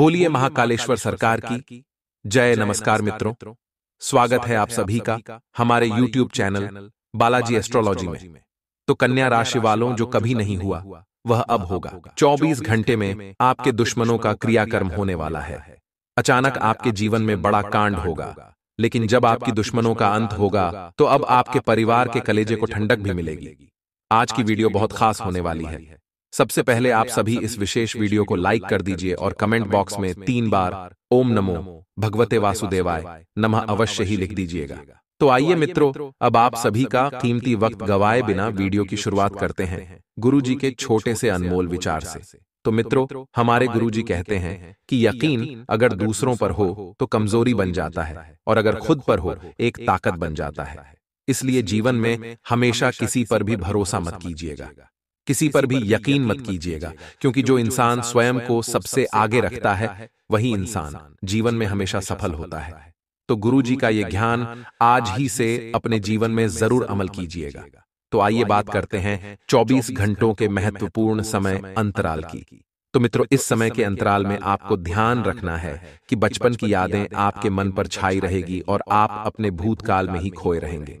बोलिए महाकालेश्वर सरकार की जय नमस्कार मित्रों स्वागत है आप सभी का हमारे YouTube चैनल बालाजी एस्ट्रोलॉजी में तो, तो कन्या राशि वालों जो कभी नहीं हुआ वह अब होगा 24 घंटे में आपके दुश्मनों का क्रियाकर्म होने वाला है अचानक आपके जीवन में बड़ा कांड होगा लेकिन जब आपकी दुश्मनों का अंत होगा तो अब तो आपके परिवार के कलेजे को ठंडक भी मिलेगी आज की वीडियो बहुत खास होने वाली है सबसे पहले आप सभी इस विशेष वीडियो को लाइक कर दीजिए और कमेंट बॉक्स में तीन बार ओम नमो भगवते वासुदेवाय नमः अवश्य ही लिख दीजिएगा तो, तो आइए मित्रों अब आप सभी का कीमती वक्त गवाए बिना वीडियो की शुरुआत करते हैं गुरु जी के छोटे से अनमोल विचार से तो, तो मित्रों हमारे गुरु जी कहते हैं कि यकीन अगर दूसरों पर हो तो, तो कमजोरी बन जाता है और अगर खुद पर हो एक ताकत बन जाता है इसलिए जीवन में हमेशा किसी पर भी भरोसा मत कीजिएगा किसी पर भी यकीन मत कीजिएगा क्योंकि जो इंसान स्वयं को सबसे आगे रखता है वही इंसान जीवन में हमेशा सफल होता है तो, तो गुरु जी का ये ज्ञान आज ही से अपने जीवन में जरूर अमल कीजिएगा तो आइए तो बात करते हैं 24 घंटों के महत्वपूर्ण समय अंतराल की तो मित्रों इस समय के अंतराल में आपको ध्यान रखना है कि बचपन की यादें आपके मन पर छाई रहेगी और आप अपने भूतकाल में ही खोए रहेंगे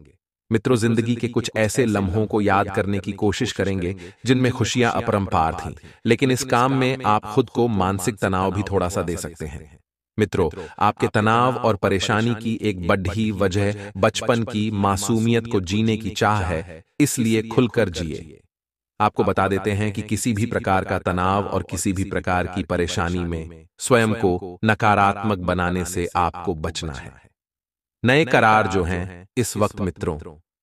मित्रों जिंदगी के कुछ ऐसे लम्हों को याद करने की कोशिश करेंगे जिनमें खुशियां अपरंपार थीं लेकिन इस काम में आप खुद को मानसिक तनाव भी थोड़ा सा दे सकते हैं मित्रों आपके तनाव और परेशानी की एक बड्ढी वजह बचपन की मासूमियत को जीने की चाह है इसलिए खुलकर जिए आपको बता देते हैं कि किसी भी प्रकार का तनाव और किसी भी प्रकार की परेशानी में स्वयं को नकारात्मक बनाने से आपको बचना है नए करार जो हैं इस वक्त मित्रों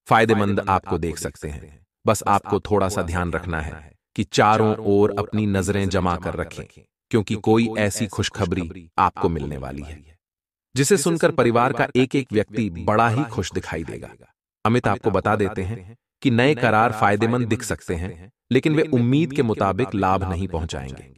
फायदेमंद आपको देख सकते हैं बस आपको थोड़ा सा ध्यान रखना है कि चारों ओर अपनी नजरें जमा कर रखें क्योंकि कोई ऐसी खुशखबरी आपको मिलने वाली है जिसे सुनकर परिवार का एक एक व्यक्ति बड़ा ही खुश दिखाई देगा अमित आपको बता देते हैं कि नए करार फायदेमंद दिख सकते हैं लेकिन वे उम्मीद के मुताबिक लाभ नहीं पहुंचाएंगे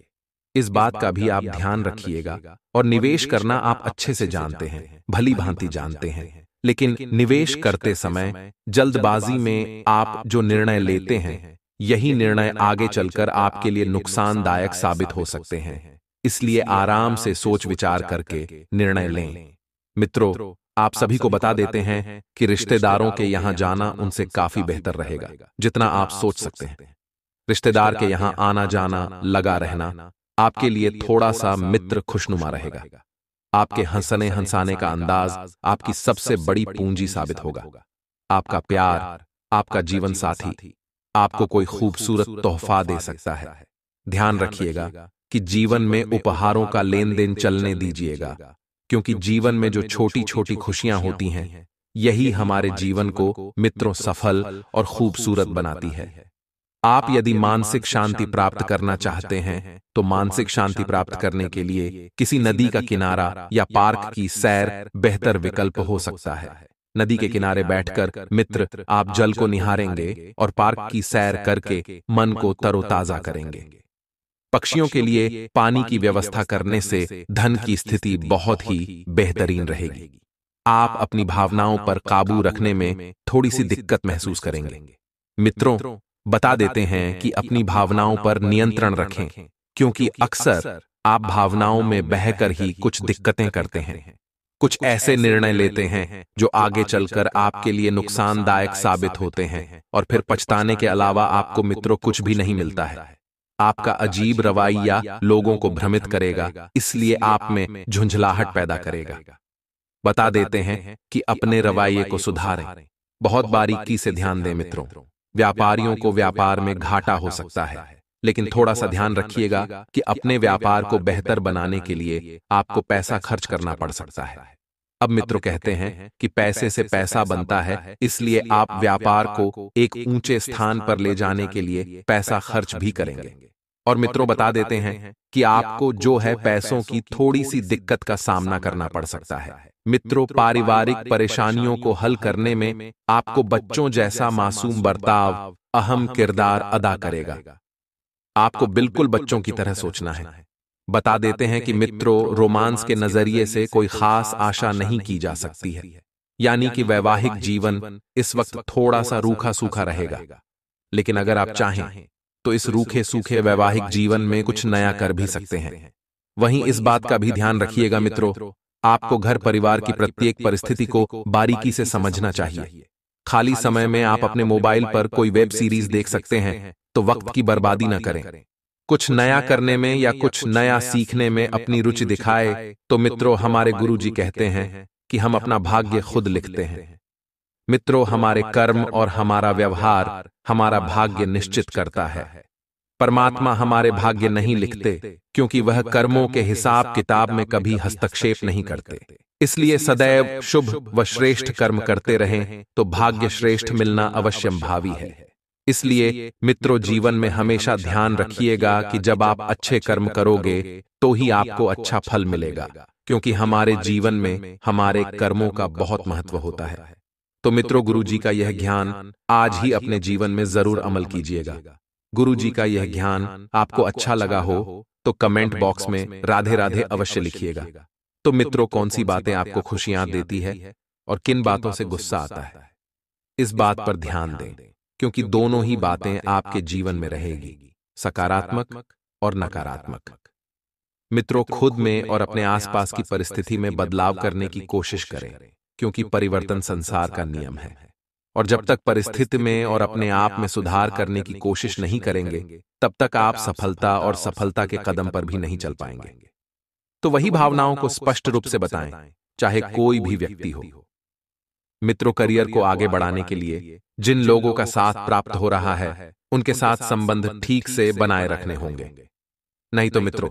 इस बात का भी आप ध्यान रखिएगा और निवेश करना आप अच्छे से जानते हैं भली भांति जानते हैं लेकिन निवेश करते समय जल्दबाजी में आप जो निर्णय लेते हैं यही निर्णय आगे चलकर आपके लिए नुकसानदायक साबित हो सकते हैं इसलिए आराम से सोच विचार करके निर्णय लें मित्रों आप सभी को बता देते हैं कि रिश्तेदारों के यहाँ जाना उनसे काफी बेहतर रहेगा जितना आप सोच सकते हैं रिश्तेदार के यहाँ आना जाना लगा रहना आपके लिए थोड़ा सा मित्र खुशनुमा रहेगा आपके हंसने हंसाने का अंदाज आपकी सबसे बड़ी पूंजी साबित होगा आपका प्यार आपका जीवन साथी आपको कोई खूबसूरत तोहफा दे सकता है ध्यान रखिएगा कि जीवन में उपहारों का लेन देन चलने दीजिएगा क्योंकि जीवन में जो छोटी छोटी खुशियां होती हैं यही हमारे जीवन को मित्रों सफल और खूबसूरत बनाती है आप यदि मानसिक शांति प्राप्त करना चाहते हैं तो, तो मानसिक शांति प्राप्त करने के लिए किसी नदी का किनारा या पार्क की सैर बेहतर विकल्प हो सकता है नदी के किनारे बैठकर मित्र आप जल को निहारेंगे और पार्क की सैर करके मन को तरोताजा करेंगे पक्षियों के लिए पानी की व्यवस्था करने से धन की स्थिति बहुत ही बेहतरीन रहेगी आप अपनी भावनाओं पर काबू रखने में थोड़ी सी दिक्कत महसूस करेंगे मित्रों बता देते हैं कि अपनी भावनाओं पर नियंत्रण रखें क्योंकि अक्सर आप भावनाओं में बहकर ही कुछ दिक्कतें करते हैं कुछ ऐसे निर्णय लेते हैं जो आगे चलकर आपके लिए नुकसानदायक साबित होते हैं और फिर पछताने के अलावा आपको मित्रों कुछ भी नहीं मिलता है आपका अजीब रवैया लोगों को भ्रमित करेगा इसलिए आप में झुंझलाहट पैदा करेगा बता देते हैं कि अपने रवैये को सुधारें बहुत बारीकी से ध्यान दें मित्रों व्यापारियों को व्यापार में घाटा हो सकता है लेकिन थोड़ा सा ध्यान रखिएगा कि अपने व्यापार को बेहतर बनाने के लिए आपको पैसा खर्च करना पड़ सकता है अब मित्र कहते हैं कि पैसे से पैसा बनता है इसलिए आप व्यापार को एक ऊंचे स्थान पर ले जाने के लिए पैसा खर्च भी करेंगे और मित्रों बता देते हैं कि आपको जो है पैसों की थोड़ी सी दिक्कत का सामना करना पड़ सकता है मित्रों पारिवारिक परेशानियों को हल करने में आपको बच्चों जैसा मासूम बर्ताव अहम किरदार अदा करेगा आपको बिल्कुल बच्चों की तरह सोचना है बता देते हैं कि मित्रों रोमांस के नजरिए से कोई खास आशा नहीं की जा सकती है यानी कि वैवाहिक जीवन इस वक्त थोड़ा सा रूखा सूखा रहेगा लेकिन अगर आप चाहें तो, तो इस रूखे सूखे वैवाहिक जीवन में कुछ नया कर भी सकते हैं वहीं इस बात का भी ध्यान रखिएगा मित्रों आपको घर परिवार की प्रत्येक परिस्थिति को बारीकी से समझना चाहिए खाली समय में आप अपने मोबाइल पर कोई वेब सीरीज देख सकते हैं तो, तो वक्त की बर्बादी न करें कुछ नया करने में या कुछ नया सीखने में अपनी रुचि दिखाए तो, तो मित्रों हमारे गुरु जी कहते हैं कि हम अपना भाग्य खुद लिखते हैं मित्रों हमारे कर्म और हमारा व्यवहार हमारा भाग्य निश्चित करता है परमात्मा हमारे भाग्य नहीं लिखते क्योंकि वह कर्मों के हिसाब किताब में कभी हस्तक्षेप नहीं करते इसलिए सदैव शुभ व श्रेष्ठ कर्म करते रहें तो, तो भाग्य श्रेष्ठ मिलना अवश्य भावी है इसलिए मित्रों जीवन में हमेशा ध्यान रखिएगा कि जब आप अच्छे कर्म करोगे तो, तो ही आपको अच्छा, अच्छा फल मिलेगा क्योंकि हमारे जीवन में हमारे कर्मों का बहुत महत्व होता है तो मित्रों तो गुरु जी का यह ज्ञान आज ही अपने जीवन में जरूर अमल कीजिएगा गुरु जी का यह ज्ञान आपको अच्छा, अच्छा लगा हो तो, तो कमेंट बॉक्स में राधे राधे अवश्य लिखिएगा तो, तो मित्रों कौन सी बातें आपको खुशियां देती है और किन बातों से गुस्सा आता है इस बात पर ध्यान दें क्योंकि दोनों ही बातें आपके जीवन में रहेगी सकारात्मक और नकारात्मक मित्रों खुद में और अपने आसपास की परिस्थिति में बदलाव करने की कोशिश करें क्योंकि परिवर्तन संसार का नियम है और जब तक परिस्थिति में और अपने आप में सुधार करने की कोशिश नहीं करेंगे तब तक आप सफलता और सफलता के कदम पर भी नहीं चल पाएंगे तो, तो वही भावनाओं को स्पष्ट रूप से बताएं चाहे कोई भी व्यक्ति हो मित्रों करियर को आगे बढ़ाने के लिए जिन लोगों का साथ प्राप्त हो रहा है उनके साथ संबंध ठीक से बनाए रखने होंगे नहीं तो, तो मित्रों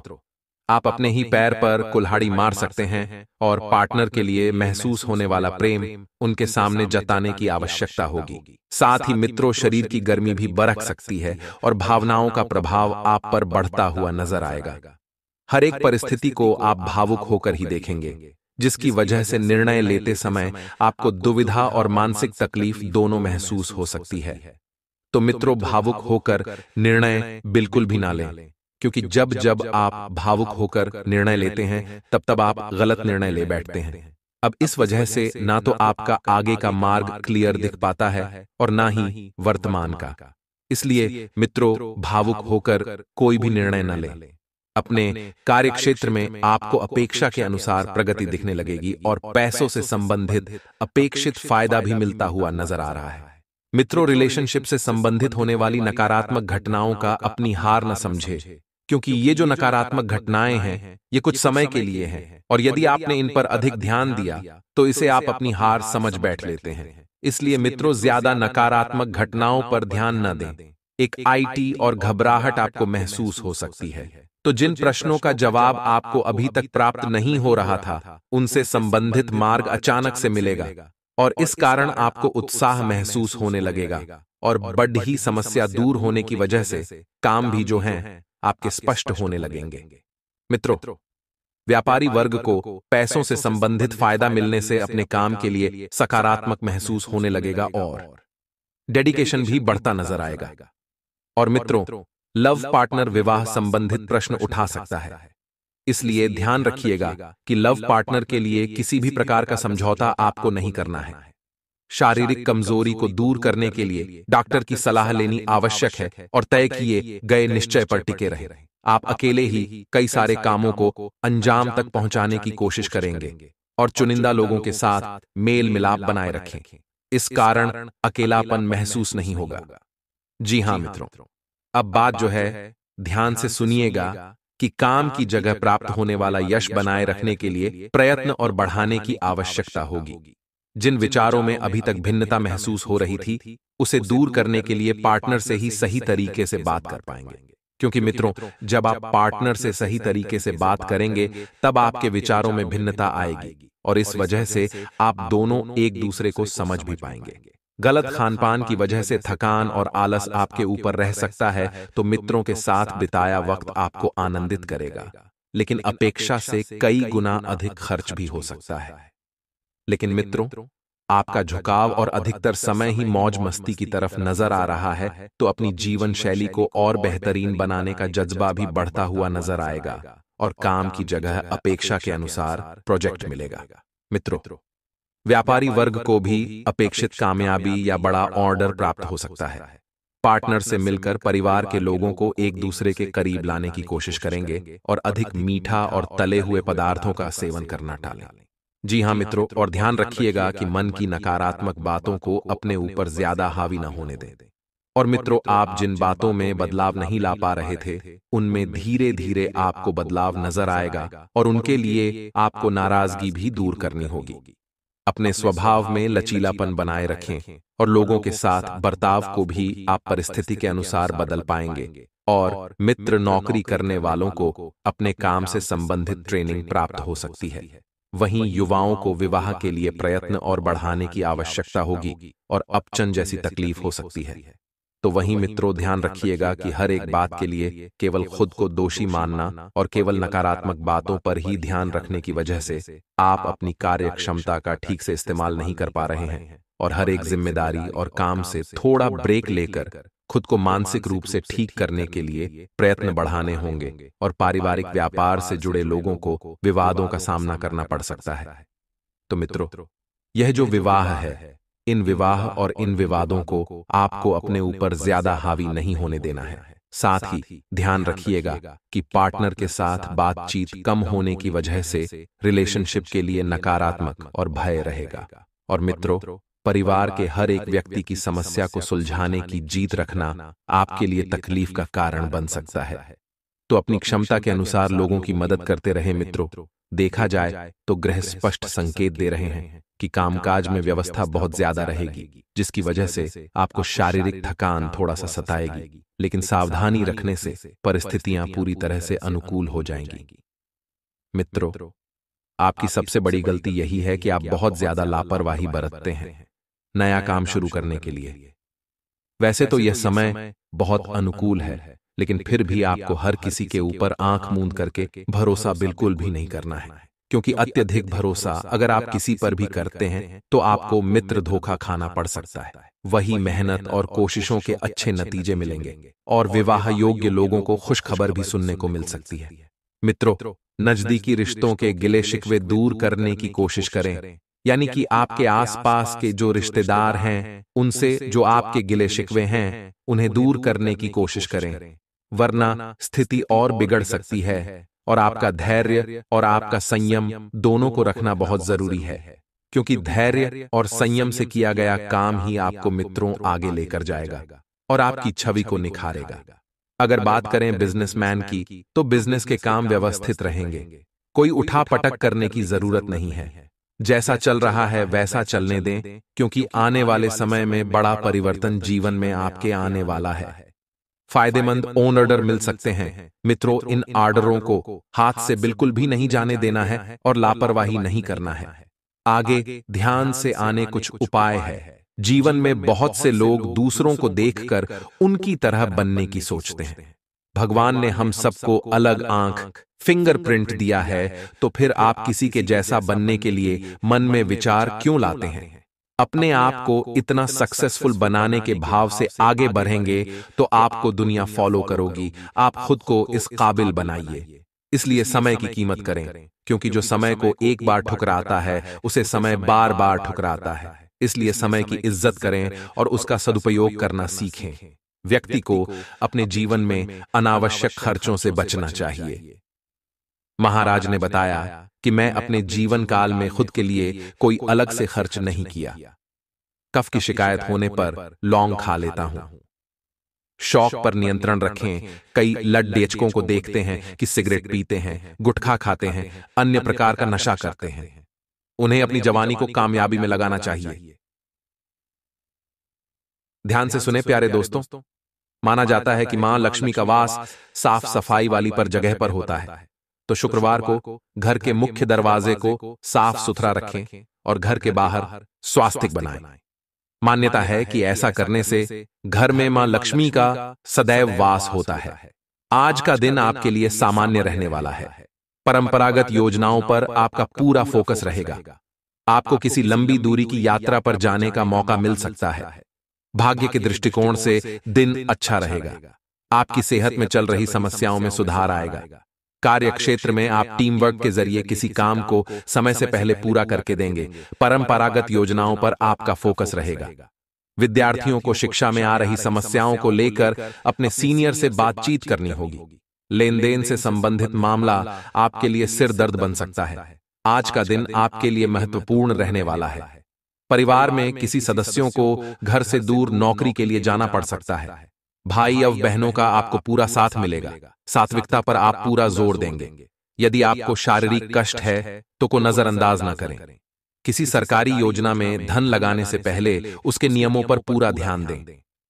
आप अपने ही पैर पर कुल्हाड़ी मार सकते हैं और पार्टनर के लिए महसूस होने वाला प्रेम उनके सामने जताने की आवश्यकता होगी साथ ही मित्रों शरीर की गर्मी भी बरक सकती है और भावनाओं का प्रभाव आप पर बढ़ता हुआ नजर आएगा हर एक परिस्थिति को आप भावुक होकर ही देखेंगे जिसकी वजह से निर्णय लेते समय आपको दुविधा और मानसिक तकलीफ दोनों महसूस हो सकती है तो मित्रों भावुक होकर निर्णय बिल्कुल भी ना लें क्योंकि जब जब आप भावुक होकर निर्णय लेते हैं तब तब आप गलत निर्णय ले बैठते हैं अब इस वजह से ना तो, तो आपका आगे का मार्ग क्लियर दिख पाता है और ना ही वर्तमान का इसलिए मित्रों भावुक होकर कोई भी निर्णय न लें अपने कार्यक्षेत्र में आपको अपेक्षा के अनुसार प्रगति दिखने लगेगी और पैसों से संबंधित अपेक्षित फायदा भी मिलता हुआ नजर आ रहा है मित्रों रिलेशनशिप से संबंधित होने वाली नकारात्मक घटनाओं का अपनी हार न समझे क्योंकि ये जो नकारात्मक घटनाएं हैं ये कुछ समय के लिए हैं और यदि आपने इन पर अधिक ध्यान दिया तो, तो इसे आप अपनी हार समझ बैठ लेते हैं इसलिए मित्रों ज्यादा नकारात्मक घटनाओं पर ध्यान न दें एक आईटी और घबराहट आपको महसूस हो सकती है तो, तो जिन प्रश्नों का जवाब आपको अभी तक प्राप्त नहीं हो रहा था उनसे संबंधित मार्ग अचानक से मिलेगा और इस कारण आपको उत्साह महसूस होने लगेगा और बड़ ही समस्या दूर होने की वजह से काम भी जो हैं आपके स्पष्ट होने लगेंगे मित्रों व्यापारी वर्ग को पैसों से संबंधित फायदा मिलने से अपने काम के लिए सकारात्मक महसूस होने लगेगा और डेडिकेशन भी बढ़ता नजर आएगा और मित्रों लव पार्टनर विवाह संबंधित प्रश्न उठा सकता है इसलिए ध्यान रखिएगा कि लव पार्टनर के लिए किसी भी प्रकार का समझौता आपको नहीं करना है शारीरिक कमजोरी को दूर करने के लिए डॉक्टर की सलाह लेनी आवश्यक है और तय किए गए निश्चय पर टिके रहे आप अकेले ही कई सारे कामों को अंजाम तक पहुंचाने की कोशिश करेंगे और चुनिंदा लोगों के साथ मेल मिलाप बनाए रखें इस कारण अकेलापन महसूस नहीं होगा जी हाँ, हाँ मित्रों अब बात जो है ध्यान से सुनिएगा कि काम की जगह प्राप्त होने वाला यश बनाए रखने के लिए प्रयत्न और बढ़ाने की आवश्यकता होगी जिन विचारों में अभी तक भिन्नता महसूस हो रही थी उसे दूर करने के लिए पार्टनर से ही सही तरीके से बात कर पाएंगे क्योंकि मित्रों जब आप पार्टनर से सही तरीके से बात करेंगे तब आपके विचारों में भिन्नता आएगी और इस वजह से आप दोनों एक दूसरे को समझ भी पाएंगे गलत खानपान की वजह से थकान और आलस आपके ऊपर रह सकता है तो, तो मित्रों के साथ बिताया वक्त आपको आनंदित करेगा लेकिन अपेक्षा से कई गुना अधिक खर्च भी हो सकता है लेकिन मित्रों आपका झुकाव और अधिकतर समय ही मौज मस्ती की तरफ नजर आ रहा है तो, तो अपनी जीवन शैली को और बेहतरीन बनाने का जज्बा भी बढ़ता हुआ नजर आएगा और काम की जगह अपेक्षा के अनुसार प्रोजेक्ट मिलेगा मित्रों व्यापारी वर्ग को भी अपेक्षित कामयाबी या बड़ा ऑर्डर प्राप्त हो सकता है पार्टनर से मिलकर परिवार के लोगों को एक दूसरे के करीब लाने की कोशिश करेंगे और अधिक मीठा और तले हुए पदार्थों का सेवन करना टालेंगे हाँ जी हाँ मित्रों और ध्यान रखिएगा कि मन की नकारात्मक बातों को अपने ऊपर ज्यादा हावी न होने दें और मित्रों आप जिन बातों में बदलाव नहीं ला पा रहे थे उनमें धीरे धीरे आपको बदलाव नजर आएगा और उनके लिए आपको नाराजगी भी दूर करनी होगी अपने स्वभाव में लचीलापन बनाए रखें और लोगों के साथ बर्ताव को भी आप परिस्थिति के अनुसार बदल पाएंगे और मित्र नौकरी करने वालों को अपने काम से संबंधित ट्रेनिंग प्राप्त हो सकती है वहीं युवाओं को विवाह के लिए प्रयत्न और बढ़ाने की आवश्यकता होगी और अपचन जैसी तकलीफ हो सकती है तो, तो वहीं मित्रों ध्यान रखिएगा कि हर एक बात के लिए केवल खुद को दोषी मानना और केवल नकारात्मक बातों पर ही ध्यान रखने की वजह से आप अपनी कार्य क्षमता का ठीक से इस्तेमाल नहीं कर पा रहे हैं और हर एक जिम्मेदारी और काम से थोड़ा ब्रेक लेकर खुद को मानसिक रूप से ठीक करने के लिए प्रयत्न बढ़ाने होंगे और पारिवारिक व्यापार से जुड़े लोगों को विवादों का सामना करना पड़ सकता है तो, तो मित्रों यह जो विवाह है इन विवाह और इन विवादों को आपको अपने ऊपर ज्यादा हावी नहीं होने देना है साथ ही ध्यान रखिएगा कि पार्टनर के साथ बातचीत कम होने की वजह से रिलेशनशिप के लिए नकारात्मक और भय रहेगा और मित्रों परिवार के हर एक व्यक्ति की समस्या को सुलझाने की जीत रखना आपके लिए तकलीफ का कारण बन सकता है तो, तो अपनी क्षमता के अनुसार लोगों की मदद करते रहे मित्रों देखा जाए तो, तो ग्रह स्पष्ट संकेत दे रहे हैं कि कामकाज में व्यवस्था बहुत ज्यादा रहेगी जिसकी वजह से आपको शारीरिक थकान थोड़ा सा सताएगी लेकिन सावधानी रखने से परिस्थितियां पूरी तरह से अनुकूल हो जाएंगी मित्रों आपकी सबसे बड़ी गलती यही है कि आप बहुत ज्यादा लापरवाही बरतते हैं नया काम शुरू करने के लिए वैसे तो, तो यह समय बहुत अनुकूल है लेकिन फिर भी आपको हर किसी के ऊपर आंख मूंद करके भरोसा बिल्कुल भी नहीं करना है क्योंकि अत्यधिक भरोसा अगर आप किसी पर भी करते हैं तो, तो आपको मित्र धोखा खाना पड़ सकता है वही मेहनत और कोशिशों के अच्छे नतीजे मिलेंगे और विवाह योग्य लोगों को खुशखबर भी सुनने को मिल सकती है मित्रों नजदीकी रिश्तों के गिले शिकवे दूर करने की कोशिश करें यानी कि आपके आसपास के जो रिश्तेदार हैं उनसे जो आपके गिले शिकवे हैं उन्हें दूर करने की कोशिश करें वरना स्थिति और बिगड़ सकती है और आपका धैर्य और आपका संयम दोनों को रखना बहुत जरूरी है क्योंकि धैर्य और संयम से किया गया काम ही आपको मित्रों आगे लेकर जाएगा और आपकी छवि को निखारेगा अगर बात करें बिजनेसमैन की तो बिजनेस तो के काम व्यवस्थित रहेंगे कोई उठा पटक करने की जरूरत नहीं है जैसा चल रहा है वैसा चलने दें क्योंकि आने वाले समय में बड़ा परिवर्तन जीवन में आपके आने वाला है फायदेमंद ओन ऑर्डर मिल सकते हैं मित्रों इन आर्डरों को हाथ से बिल्कुल भी नहीं जाने देना है और लापरवाही नहीं करना है आगे ध्यान से आने कुछ उपाय है जीवन में बहुत से लोग दूसरों को देखकर उनकी तरह बनने की सोचते हैं भगवान ने हम सबको अलग आंख फिंगरप्रिंट दिया है तो फिर तो आप किसी के जैसा बनने के लिए मन में विचार क्यों लाते हैं अपने आप को इतना सक्सेसफुल बनाने के भाव से आगे बढ़ेंगे तो, तो आपको दुनिया फॉलो करोगी आप खुद को इस काबिल बनाइए इसलिए समय की कीमत करें क्योंकि जो समय को एक बार ठुकराता है उसे समय बार बार ठुकराता है इसलिए समय की इज्जत करें और उसका सदुपयोग करना सीखें व्यक्ति को अपने जीवन में अनावश्यक खर्चों से बचना चाहिए महाराज ने बताया कि मैं अपने जीवन काल में खुद के लिए कोई अलग से खर्च नहीं किया कफ की शिकायत होने पर लौंग खा लेता हूं शौक पर नियंत्रण रखें कई लड डेचकों को देखते हैं कि सिगरेट पीते हैं गुटखा खाते हैं अन्य प्रकार का नशा करते हैं उन्हें अपनी जवानी को कामयाबी में लगाना चाहिए ध्यान से सुने प्यारे दोस्तों माना जाता है कि मां लक्ष्मी का वास साफ सफाई वाली पर जगह पर होता है तो, तो शुक्रवार को घर के मुख्य दरवाजे को साफ सुथरा रखें और घर के बाहर स्वास्थ्य बनाएं। मान्यता है कि ऐसा करने से घर में मां लक्ष्मी का सदैव वास होता है आज का दिन आपके लिए सामान्य रहने वाला है परंपरागत योजनाओं पर आपका पूरा फोकस रहेगा आपको किसी लंबी दूरी की यात्रा पर जाने का मौका मिल सकता है भाग्य के दृष्टिकोण से दिन अच्छा, अच्छा रहेगा आपकी सेहत में चल रही समस्याओं में सुधार आएगा कार्य क्षेत्र में आप टीम वर्क के जरिए किसी काम को समय से पहले पूरा करके देंगे परंपरागत योजनाओं पर आपका फोकस रहेगा विद्यार्थियों को शिक्षा में आ रही समस्याओं को लेकर अपने सीनियर से बातचीत करनी होगी लेन देन से संबंधित मामला आपके लिए सिर दर्द बन सकता है आज का दिन आपके लिए महत्वपूर्ण रहने वाला है परिवार में किसी सदस्यों को घर से दूर नौकरी के लिए जाना पड़ सकता है भाई और बहनों का आपको पूरा साथ मिलेगा सात्विकता पर आप पूरा जोर देंगे यदि आपको शारीरिक कष्ट है तो को तो नजरअंदाज ना करें किसी सरकारी योजना में धन लगाने से पहले उसके नियमों पर पूरा ध्यान दें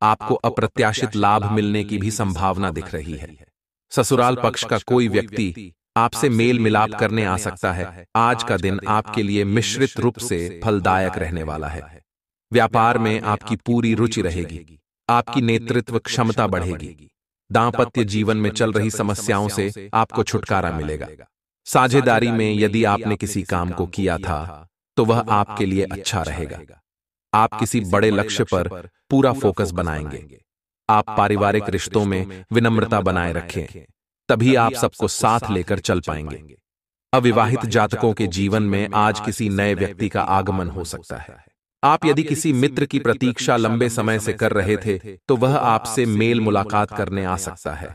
आपको अप्रत्याशित लाभ मिलने की भी संभावना दिख रही है ससुराल पक्ष का कोई व्यक्ति आपसे मेल मिलाप करने आ सकता है आज का दिन आपके लिए मिश्रित रूप से फलदायक रहने वाला है व्यापार में आपकी पूरी रुचि रहेगी आपकी नेतृत्व क्षमता बढ़ेगी दाम्पत्य जीवन में चल रही समस्याओं से आपको छुटकारा मिलेगा साझेदारी में यदि आपने किसी काम को किया था तो वह तो आपके लिए अच्छा, अच्छा रहेगा आप किसी बड़े लक्ष्य पर पूरा फोकस बनाएंगे आप पारिवारिक रिश्तों में विनम्रता बनाए रखें तभी आप सबको साथ लेकर चल पाएंगे अविवाहित जातकों के जीवन में आज किसी नए व्यक्ति का आगमन हो सकता है आप यदि किसी मित्र की प्रतीक्षा लंबे समय से कर रहे थे तो, तो वह आपसे मेल मुलाकात करने आ सकता है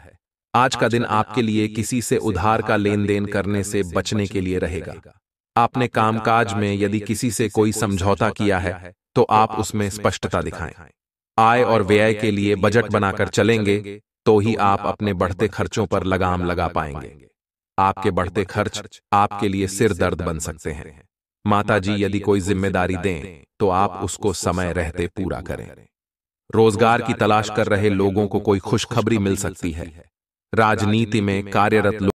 आज का दिन आपके लिए किसी से उधार का लेन देन करने से बचने के लिए रहेगा आपने कामकाज में यदि किसी से कोई समझौता किया है तो, तो आप उसमें स्पष्टता दिखाएं आय और व्यय के लिए बजट बनाकर चलेंगे तो ही तो आप अपने बढ़ते खर्चों पर लगाम लगा पाएंगे आपके बढ़ते खर्च आपके लिए सिर दर्द बन सकते हैं माताजी यदि कोई जिम्मेदारी दें तो, तो आप उसको समय रहते पूरा करें रोजगार की तलाश कर रहे लोगों को कोई खुशखबरी मिल सकती है राजनीति में कार्यरत